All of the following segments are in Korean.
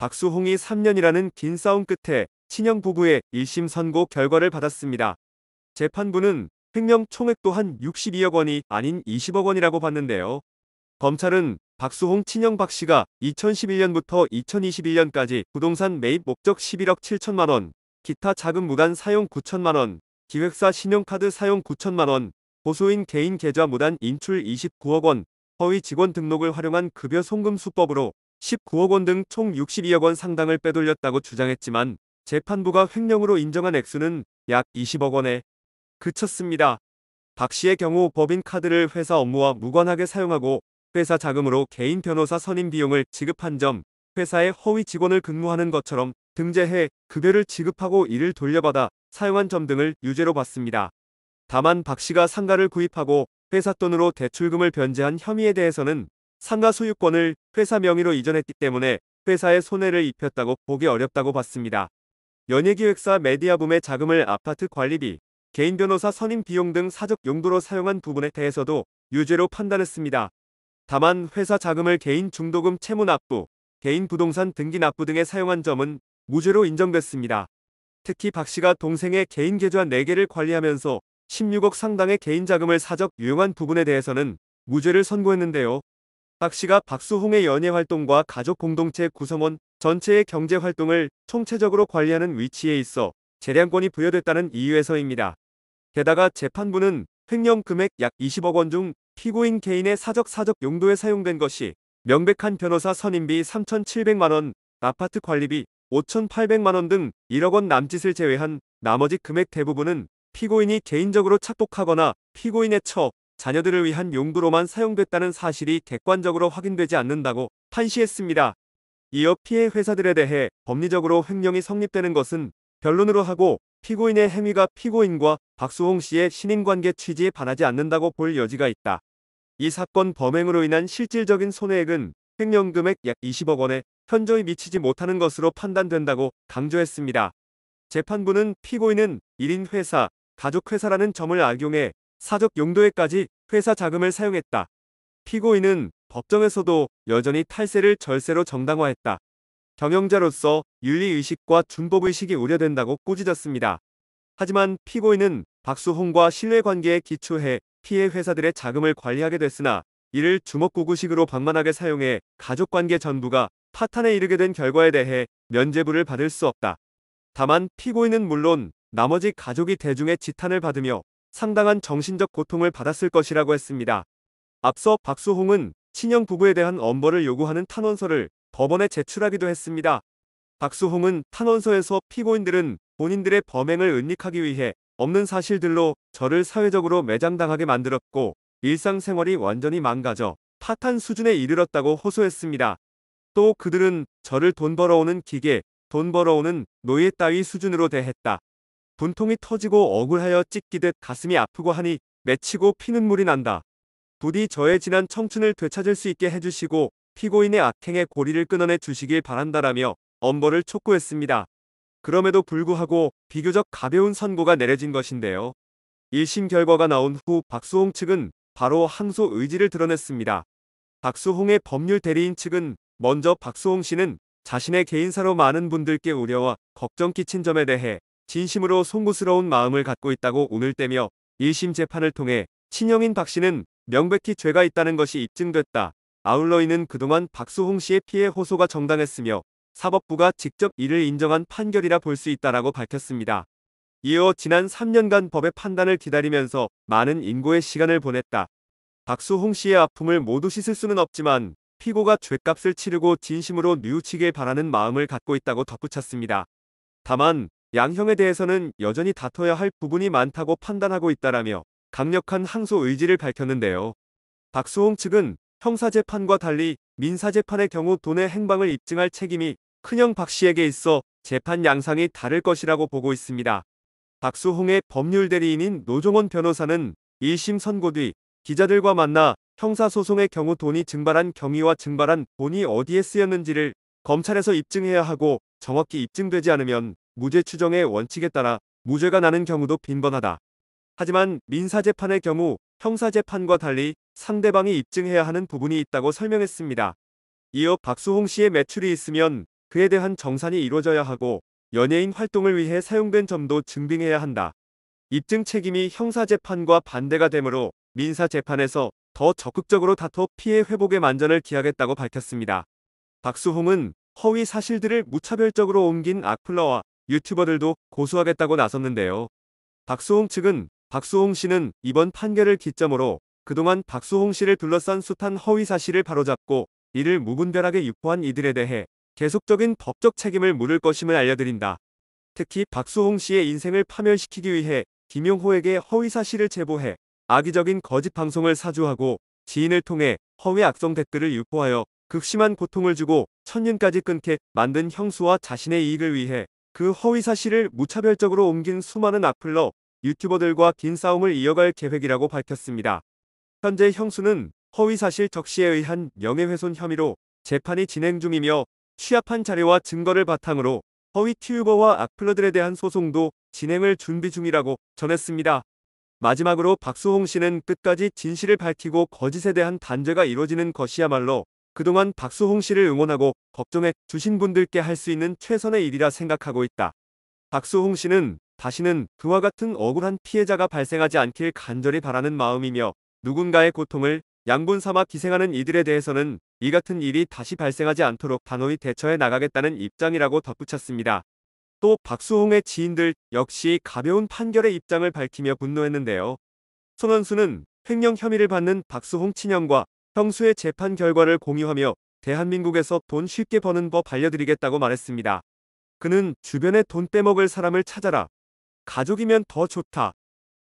박수홍이 3년이라는 긴 싸움 끝에 친형 부부의 1심 선고 결과를 받았습니다. 재판부는 횡령 총액 또한 62억 원이 아닌 20억 원이라고 봤는데요. 검찰은 박수홍 친형 박 씨가 2011년부터 2021년까지 부동산 매입 목적 11억 7천만 원, 기타 자금 무단 사용 9천만 원, 기획사 신용카드 사용 9천만 원, 보수인 개인 계좌 무단 인출 29억 원, 허위 직원 등록을 활용한 급여 송금 수법으로 19억 원 등 총 62억 원 상당을 빼돌렸다고 주장했지만 재판부가 횡령으로 인정한 액수는 약 20억 원에 그쳤습니다. 박 씨의 경우 법인 카드를 회사 업무와 무관하게 사용하고 회사 자금으로 개인 변호사 선임 비용을 지급한 점, 회사의 허위 직원을 근무하는 것처럼 등재해 급여를 지급하고 이를 돌려받아 사용한 점 등을 유죄로 봤습니다. 다만 박 씨가 상가를 구입하고 회사 돈으로 대출금을 변제한 혐의에 대해서는 상가 소유권을 회사 명의로 이전했기 때문에 회사에 손해를 입혔다고 보기 어렵다고 봤습니다. 연예기획사 메디아붐의 자금을 아파트 관리비, 개인 변호사 선임 비용 등 사적 용도로 사용한 부분에 대해서도 유죄로 판단했습니다. 다만 회사 자금을 개인 중도금 채무 납부, 개인 부동산 등기 납부 등에 사용한 점은 무죄로 인정됐습니다. 특히 박 씨가 동생의 개인 계좌 4개를 관리하면서 16억 상당의 개인 자금을 사적 유용한 부분에 대해서는 무죄를 선고했는데요. 박 씨가 박수홍의 연예 활동과 가족 공동체 구성원 전체의 경제 활동을 총체적으로 관리하는 위치에 있어 재량권이 부여됐다는 이유에서입니다. 게다가 재판부는 횡령 금액 약 20억 원 중 피고인 개인의 사적 사적 용도에 사용된 것이 명백한 변호사 선임비 3,700만 원, 아파트 관리비 5,800만 원 등 1억 원 남짓을 제외한 나머지 금액 대부분은 피고인이 개인적으로 착복하거나 피고인의 처, 자녀들을 위한 용도로만 사용됐다는 사실이 객관적으로 확인되지 않는다고 판시했습니다. 이어 피해 회사들에 대해 법리적으로 횡령이 성립되는 것은 변론으로 하고 피고인의 행위가 피고인과 박수홍 씨의 신인관계 취지에 반하지 않는다고 볼 여지가 있다. 이 사건 범행으로 인한 실질적인 손해액은 횡령금액 약 20억 원에 현저히 미치지 못하는 것으로 판단된다고 강조했습니다. 재판부는 피고인은 1인 회사, 가족회사라는 점을 악용해 사적 용도에까지 회사 자금을 사용했다. 피고인은 법정에서도 여전히 탈세를 절세로 정당화했다. 경영자로서 윤리의식과 준법의식이 우려된다고 꾸짖었습니다. 하지만 피고인은 박수홍과 신뢰관계에 기초해 피해 회사들의 자금을 관리하게 됐으나 이를 주먹구구식으로 방만하게 사용해 가족관계 전부가 파탄에 이르게 된 결과에 대해 면죄부를 받을 수 없다. 다만 피고인은 물론 나머지 가족이 대중의 지탄을 받으며 상당한 정신적 고통을 받았을 것이라고 했습니다. 앞서 박수홍은 친형 부부에 대한 엄벌을 요구하는 탄원서를 법원에 제출하기도 했습니다. 박수홍은 탄원서에서 피고인들은 본인들의 범행을 은닉하기 위해 없는 사실들로 저를 사회적으로 매장당하게 만들었고 일상생활이 완전히 망가져 파탄 수준에 이르렀다고 호소했습니다. 또 그들은 저를 돈 벌어오는 기계, 돈 벌어오는 노예 따위 수준으로 대했다. 분통이 터지고 억울하여 찢기듯 가슴이 아프고 하니 맺히고 피는물이 난다. 부디 저의 지난 청춘을 되찾을 수 있게 해주시고 피고인의 악행의 고리를 끊어내 주시길 바란다라며 엄벌을 촉구했습니다. 그럼에도 불구하고 비교적 가벼운 선고가 내려진 것인데요. 1심 결과가 나온 후 박수홍 측은 바로 항소 의지를 드러냈습니다. 박수홍의 법률 대리인 측은 먼저 박수홍 씨는 자신의 개인사로 많은 분들께 우려와 걱정 끼친 점에 대해 진심으로 송구스러운 마음을 갖고 있다고 오늘 떼며 1심 재판을 통해 친형인 박 씨는 명백히 죄가 있다는 것이 입증됐다. 아울러 이는 그동안 박수홍 씨의 피해 호소가 정당했으며 사법부가 직접 이를 인정한 판결이라 볼 수 있다라고 밝혔습니다. 이어 지난 3년간 법의 판단을 기다리면서 많은 인고의 시간을 보냈다. 박수홍 씨의 아픔을 모두 씻을 수는 없지만 피고가 죗값을 치르고 진심으로 뉘우치길 바라는 마음을 갖고 있다고 덧붙였습니다. 다만 양형에 대해서는 여전히 다퉈야 할 부분이 많다고 판단하고 있다라며 강력한 항소 의지를 밝혔는데요. 박수홍 측은 형사재판과 달리 민사재판의 경우 돈의 행방을 입증할 책임이 큰형 박 씨에게 있어 재판 양상이 다를 것이라고 보고 있습니다. 박수홍의 법률 대리인인 노종원 변호사는 1심 선고 뒤 기자들과 만나 형사소송의 경우 돈이 증발한 경위와 증발한 돈이 어디에 쓰였는지를 검찰에서 입증해야 하고 정확히 입증되지 않으면 무죄 추정의 원칙에 따라 무죄가 나는 경우도 빈번하다. 하지만 민사재판의 경우 형사재판과 달리 상대방이 입증해야 하는 부분이 있다고 설명했습니다. 이어 박수홍 씨의 매출이 있으면 그에 대한 정산이 이루어져야 하고 연예인 활동을 위해 사용된 점도 증빙해야 한다. 입증 책임이 형사재판과 반대가 되므로 민사재판에서 더 적극적으로 다퉈 피해 회복의 만전을 기하겠다고 밝혔습니다. 박수홍은 허위 사실들을 무차별적으로 옮긴 악플러와 유튜버들도 고소하겠다고 나섰는데요. 박수홍 측은 박수홍 씨는 이번 판결을 기점으로 그동안 박수홍 씨를 둘러싼 숱한 허위 사실을 바로잡고 이를 무분별하게 유포한 이들에 대해 계속적인 법적 책임을 물을 것임을 알려드린다. 특히 박수홍 씨의 인생을 파멸시키기 위해 김용호에게 허위 사실을 제보해 악의적인 거짓 방송을 사주하고 지인을 통해 허위 악성 댓글을 유포하여 극심한 고통을 주고 천년까지 끊게 만든 형수와 자신의 이익을 위해 그 허위 사실을 무차별적으로 옮긴 수많은 악플러 유튜버들과 긴 싸움을 이어갈 계획이라고 밝혔습니다. 현재 형수는 허위 사실 적시에 의한 명예훼손 혐의로 재판이 진행 중이며 취합한 자료와 증거를 바탕으로 허위 튜버와 악플러들에 대한 소송도 진행을 준비 중이라고 전했습니다. 마지막으로 박수홍 씨는 끝까지 진실을 밝히고 거짓에 대한 단죄가 이루어지는 것이야말로 그동안 박수홍 씨를 응원하고 걱정해 주신 분들께 할 수 있는 최선의 일이라 생각하고 있다. 박수홍 씨는 다시는 그와 같은 억울한 피해자가 발생하지 않길 간절히 바라는 마음이며 누군가의 고통을 양분 삼아 기생하는 이들에 대해서는 이 같은 일이 다시 발생하지 않도록 단호히 대처해 나가겠다는 입장이라고 덧붙였습니다. 또 박수홍의 지인들 역시 가벼운 판결의 입장을 밝히며 분노했는데요. 손원수는 횡령 혐의를 받는 박수홍 친형과 평소에 재판 결과를 공유하며 대한민국에서 돈 쉽게 버는 법 알려드리겠다고 말했습니다. 그는 주변에 돈 빼먹을 사람을 찾아라. 가족이면 더 좋다.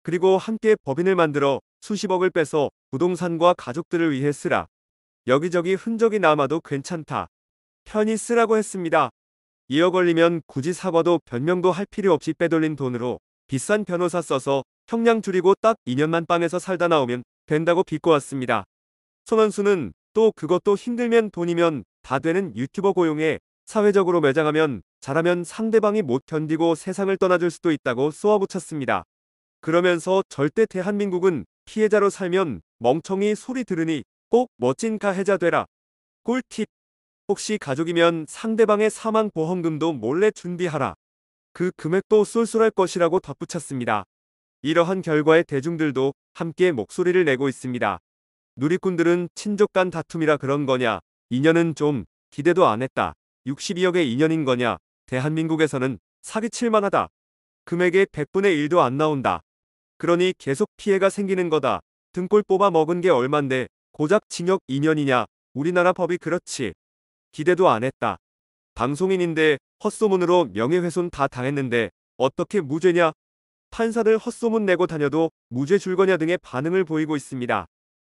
그리고 함께 법인을 만들어 수십억을 빼서 부동산과 가족들을 위해 쓰라. 여기저기 흔적이 남아도 괜찮다. 편히 쓰라고 했습니다. 이어 걸리면 굳이 사과도 변명도 할 필요 없이 빼돌린 돈으로 비싼 변호사 써서 형량 줄이고 딱 2년만 빵에서 살다 나오면 된다고 비꼬았습니다. 손원수는 또 그것도 힘들면 돈이면 다 되는 유튜버 고용에 사회적으로 매장하면 잘하면 상대방이 못 견디고 세상을 떠나줄 수도 있다고 쏘아붙였습니다. 그러면서 절대 대한민국은 피해자로 살면 멍청이 소리 들으니 꼭 멋진 가해자 되라. 꿀팁! 혹시 가족이면 상대방의 사망보험금도 몰래 준비하라. 그 금액도 쏠쏠할 것이라고 덧붙였습니다. 이러한 결과에 대중들도 함께 목소리를 내고 있습니다. 누리꾼들은 친족 간 다툼이라 그런 거냐, 인연은 좀 기대도 안 했다. 62억의 인연인 거냐, 대한민국에서는 사기칠만 하다. 금액의 100분의 1도 안 나온다. 그러니 계속 피해가 생기는 거다. 등골 뽑아 먹은 게 얼만데 고작 징역 2년이냐, 우리나라 법이 그렇지. 기대도 안 했다. 방송인인데 헛소문으로 명예훼손 다 당했는데 어떻게 무죄냐? 판사들 헛소문 내고 다녀도 무죄 줄 거냐 등의 반응을 보이고 있습니다.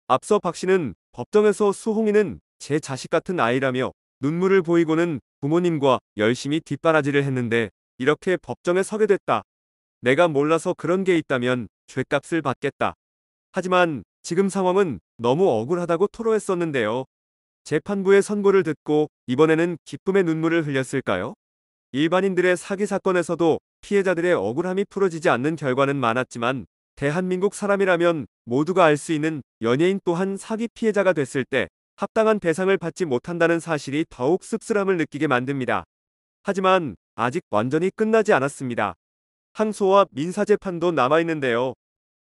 앞서 박 씨는 법정에서 수홍이는 제 자식 같은 아이라며 눈물을 보이고는 부모님과 열심히 뒷바라지를 했는데 이렇게 법정에 서게 됐다. 내가 몰라서 그런 게 있다면 죄값을 받겠다. 하지만 지금 상황은 너무 억울하다고 토로했었는데요. 재판부의 선고를 듣고 이번에는 기쁨의 눈물을 흘렸을까요? 일반인들의 사기 사건에서도 피해자들의 억울함이 풀어지지 않는 결과는 많았지만 대한민국 사람이라면 모두가 알 수 있는 연예인 또한 사기 피해자가 됐을 때 합당한 배상을 받지 못한다는 사실이 더욱 씁쓸함을 느끼게 만듭니다. 하지만 아직 완전히 끝나지 않았습니다. 항소와 민사재판도 남아있는데요.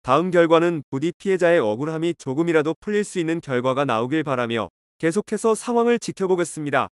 다음 결과는 부디 피해자의 억울함이 조금이라도 풀릴 수 있는 결과가 나오길 바라며 계속해서 상황을 지켜보겠습니다.